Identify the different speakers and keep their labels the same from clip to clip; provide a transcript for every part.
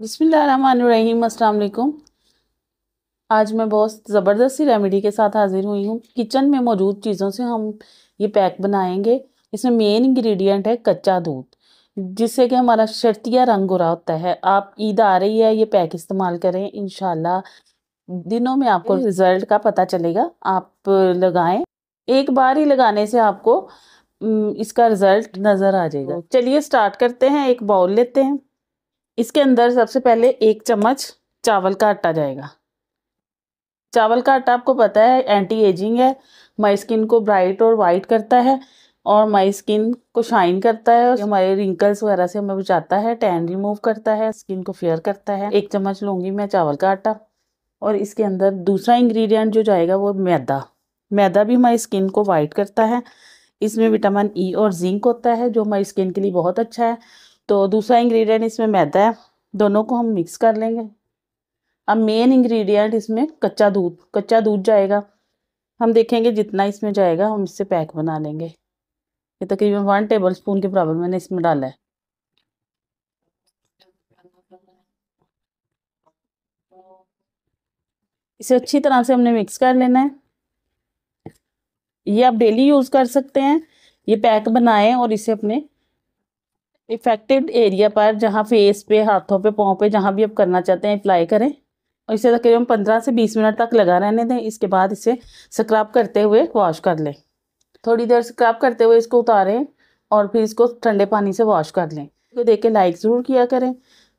Speaker 1: बिसमीम अल्लाम आज मैं बहुत ज़बरदस्ती रेमेडी के साथ हाज़िर हुई हूँ किचन में मौजूद चीज़ों से हम ये पैक बनाएंगे इसमें मेन इंग्रेडिएंट है कच्चा दूध जिससे कि हमारा शर्तिया रंग हो रहा होता है आप ईद आ रही है ये पैक इस्तेमाल करें इन दिनों में आपको रिज़ल्ट हम्म। का पता चलेगा आप लगाएं एक बार ही लगाने से आपको हम्म, इसका रिज़ल्ट नज़र आ जाएगा चलिए स्टार्ट करते हैं एक बाउल लेते हैं इसके अंदर सबसे पहले एक चम्मच चावल का आटा जाएगा चावल का आटा आपको पता है एंटी एजिंग है माई स्किन को ब्राइट और वाइट करता है और माई स्किन को शाइन करता है और हमारे रिंकल्स वगैरह से हमें बचाता है टैन रिमूव करता है स्किन को फेयर करता है एक चम्मच लूँगी मैं चावल का आटा और इसके अंदर दूसरा इंग्रेडिएंट जो जाएगा वो मैदा मैदा भी हमारी स्किन को वाइट करता है इसमें विटामिन ई e और जिंक होता है जो हमारी स्किन के लिए बहुत अच्छा है तो दूसरा इंग्रेडिएंट इसमें मैदा है दोनों को हम मिक्स कर लेंगे अब मेन इंग्रेडिएंट इसमें कच्चा दूध कच्चा दूध जाएगा हम देखेंगे जितना इसमें जाएगा हम इससे पैक बना लेंगे ये तकरीबन वन टेबल स्पून के बराबर मैंने इसमें डाला है इसे अच्छी तरह से हमने मिक्स कर लेना है ये आप डेली यूज़ कर सकते हैं ये पैक बनाएं और इसे अपने इफेक्टेड एरिया पर जहाँ फेस पे हाथों पे पाँव पे जहाँ भी आप करना चाहते हैं अप्लाई करें और इसे तकरीबन पंद्रह से बीस मिनट तक लगा रहने दें इसके बाद इसे स्क्रब करते हुए वॉश कर लें थोड़ी देर स्क्रब करते हुए इसको उतारें और फिर इसको ठंडे पानी से वॉश कर लें इसको देख के लाइक ज़रूर किया करें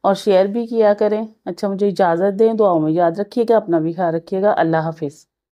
Speaker 1: और शेयर भी किया करें अच्छा मुझे इजाज़त दें दुआओं में याद रखिएगा अपना भी ख्याल रखिएगा अल्लाह हाफिज़